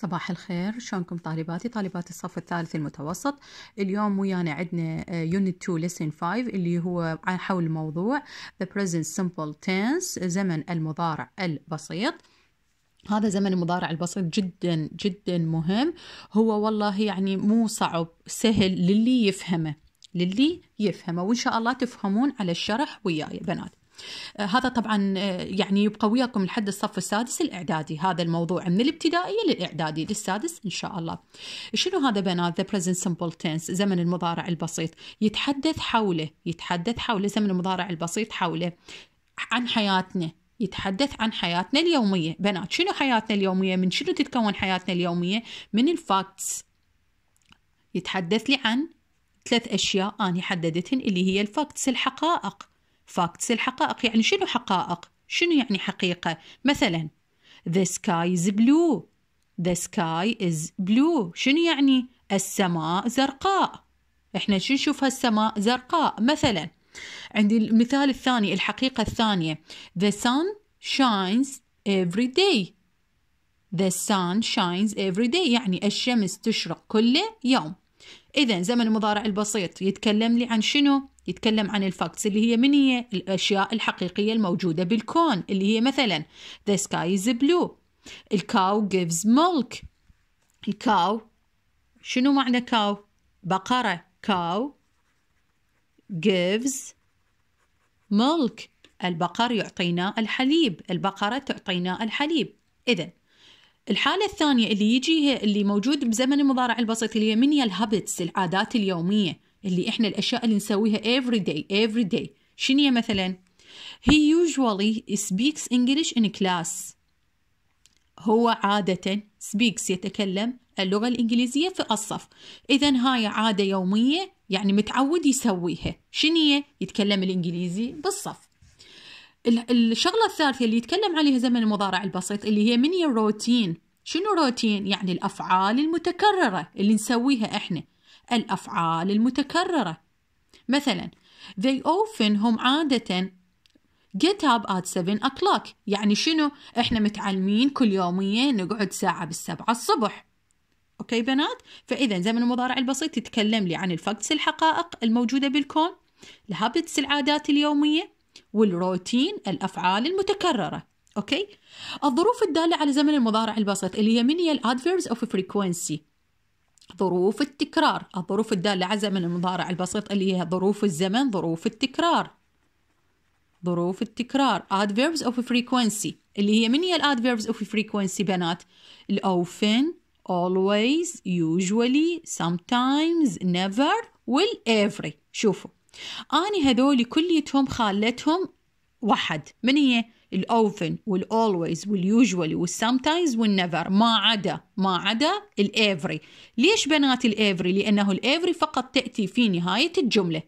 صباح الخير شلونكم طالباتي طالبات الصف الثالث المتوسط اليوم ويانا عندنا يونت 2 ليسن 5 اللي هو حول موضوع the present simple tense زمن المضارع البسيط هذا زمن المضارع البسيط جدا جدا مهم هو والله يعني مو صعب سهل للي يفهمه للي يفهمه وان شاء الله تفهمون على الشرح وياي بنات آه، هذا طبعا آه، يعني يبقى وياكم لحد الصف السادس الاعدادي هذا الموضوع من الابتدائي للاعدادي للسادس ان شاء الله شنو هذا بنات ذا بريزنت سمبل تنس زمن المضارع البسيط يتحدث حوله يتحدث حوله زمن المضارع البسيط حوله عن حياتنا يتحدث عن حياتنا اليومية بنات شنو حياتنا اليومية من شنو تتكون حياتنا اليومية من الفاكتس يتحدث لي عن ثلاث أشياء أنا حددتهن اللي هي الفاكتس الحقائق فاكتس الحقائق يعني شنو حقائق شنو يعني حقيقة مثلا the sky is blue the sky is blue شنو يعني السماء زرقاء احنا شو نشوف هالسماء زرقاء مثلا عندي المثال الثاني الحقيقة الثانية the sun shines every day the sun shines every day يعني الشمس تشرق كل يوم إذا زمن المضارع البسيط يتكلم لي عن شنو يتكلم عن الفاكتس اللي هي من هي الأشياء الحقيقية الموجودة بالكون اللي هي مثلا the sky is blue الكاو gives milk الكاو شنو معنى كاو بقرة كاو gives milk البقر يعطينا الحليب البقرة تعطينا الحليب إذا الحالة الثانية اللي يجيها اللي موجود بزمن المضارع البسيط اللي هي من هي الهابتس العادات اليومية اللي احنا الاشياء اللي نسويها every day every day شنو مثلا he usually speaks English in class هو عادة speaks يتكلم اللغة الإنجليزية في الصف إذا هاي عادة يومية يعني متعود يسويها شنية يتكلم الإنجليزي بالصف الشغلة الثالثة اللي يتكلم عليها زمن المضارع البسيط اللي هي من الروتين شنو روتين يعني الأفعال المتكررة اللي نسويها إحنا الأفعال المتكررة مثلا they often هم عادة get up at 7 o'clock يعني شنو احنا متعلمين كل يوميا نقعد ساعة بالسبعة الصبح اوكي بنات فاذا زمن المضارع البسيط يتكلم لي عن الفاكتس الحقائق الموجودة بالكون الهابتس العادات اليومية والروتين الافعال المتكررة اوكي الظروف الدالة على زمن المضارع البسيط اللي هي من هي الادفيرز اوف فريكوينسي ظروف التكرار الظروف أه، الدالة على زمن المضارع البسيط اللي هي ظروف الزمن ظروف التكرار ظروف التكرار adverbs of frequency اللي هي من هي adverbs of frequency بنات often always usually sometimes never will every شوفوا أنا هذول كليتهم خالتهم واحد من هي الاوفن والاولويز واليوجوالي والسامتايمز والنيفر ما عدا ما عدا الافري ليش بنات الافري لانه الافري فقط تاتي في نهايه الجمله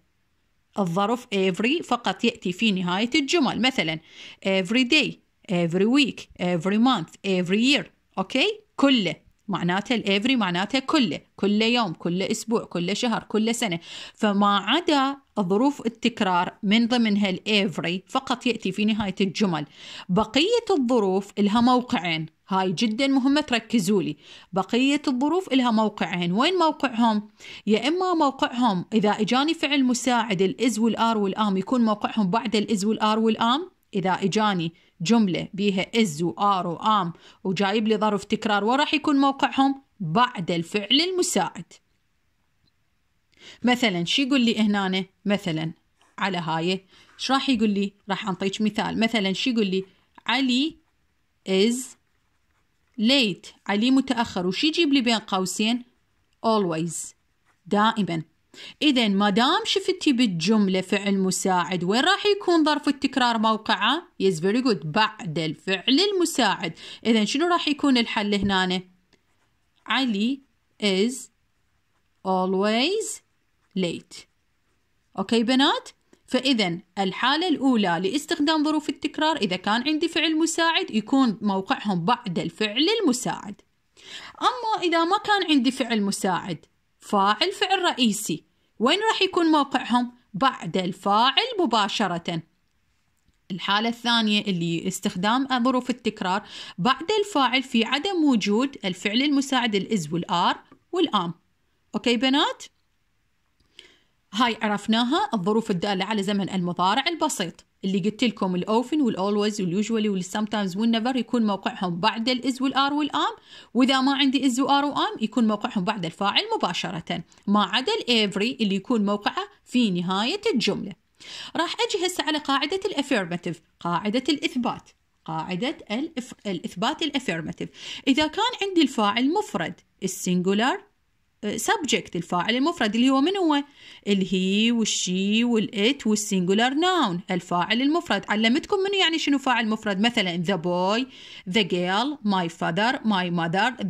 الظرف افري فقط يأتي في نهاية الجمل مثلا every day every week every month every year أوكي كله معناته الافري معناته كله كل يوم كل اسبوع كل شهر كل سنه فما عدا ظروف التكرار من ضمنها الافري فقط ياتي في نهايه الجمل بقيه الظروف لها موقعين هاي جدا مهمة تركزوا لي بقية الظروف لها موقعين وين موقعهم يا إما موقعهم إذا إجاني فعل مساعد الإز والآر والآم يكون موقعهم بعد الإز والآر والآم إذا إجاني جملة بيها إز وآر وآم وجايب لي ظرف تكرار وراح يكون موقعهم بعد الفعل المساعد مثلا شو يقول لي هنا مثلا على هاي ايش راح يقول لي راح أعطيك مثال مثلا شو يقول لي علي is late علي متأخر وش يجيب لي بين قوسين always دائما إذا ما دام شفتي بالجملة فعل مساعد وين راح يكون ظرف التكرار موقعه؟ يز فيري جود بعد الفعل المساعد، إذا شنو راح يكون الحل هنا؟ علي is always late. أوكي بنات؟ فإذا الحالة الأولى لاستخدام ظروف التكرار إذا كان عندي فعل مساعد يكون موقعهم بعد الفعل المساعد. أما إذا ما كان عندي فعل مساعد فاعل فعل رئيسي وين راح يكون موقعهم بعد الفاعل مباشرة الحالة الثانية اللي استخدام ظروف التكرار بعد الفاعل في عدم وجود الفعل المساعد الإز والآر والآم أوكي بنات؟ هاي عرفناها الظروف الدالة على زمن المضارع البسيط اللي قلت لكم الاوفن والاولويز واليوجوالي والسام تايمز والنيفر يكون موقعهم بعد الاز والار والام واذا ما عندي از وار وام يكون موقعهم بعد الفاعل مباشره ما عدا الافري اللي يكون موقعه في نهايه الجمله راح اجي هسه على قاعده الافيرماتيف قاعده الاثبات قاعدة الإف... الإثبات الأفيرماتيف إذا كان عندي الفاعل مفرد السنجولار سبجكت الفاعل المفرد اللي هو من هو الهي والشي والات والسينجولار ناون الفاعل المفرد علمتكم منو يعني شنو فاعل مفرد مثلا ذا بوي ذا جيل ماي فادر ماي mother,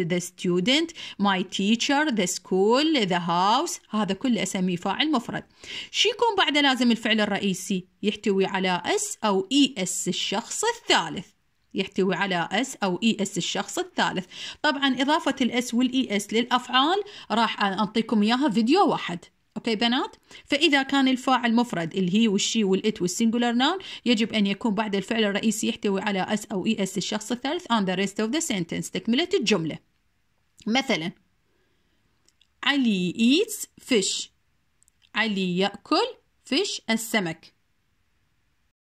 ذا ستودنت ماي تيتشر ذا سكول ذا هاوس هذا كله اسميه فاعل مفرد شي يكون بعده لازم الفعل الرئيسي يحتوي على اس او اي e اس الشخص الثالث يحتوي على اس او اي e اس الشخص الثالث طبعا اضافه الاس والاي اس e للافعال راح اعطيكم اياها فيديو واحد اوكي بنات فاذا كان الفاعل مفرد الهي والشي والات والسنجولار ناون يجب ان يكون بعد الفعل الرئيسي يحتوي على اس او اي e اس الشخص الثالث on the rest of the sentence تكمله الجمله مثلا علي eats fish علي ياكل fish السمك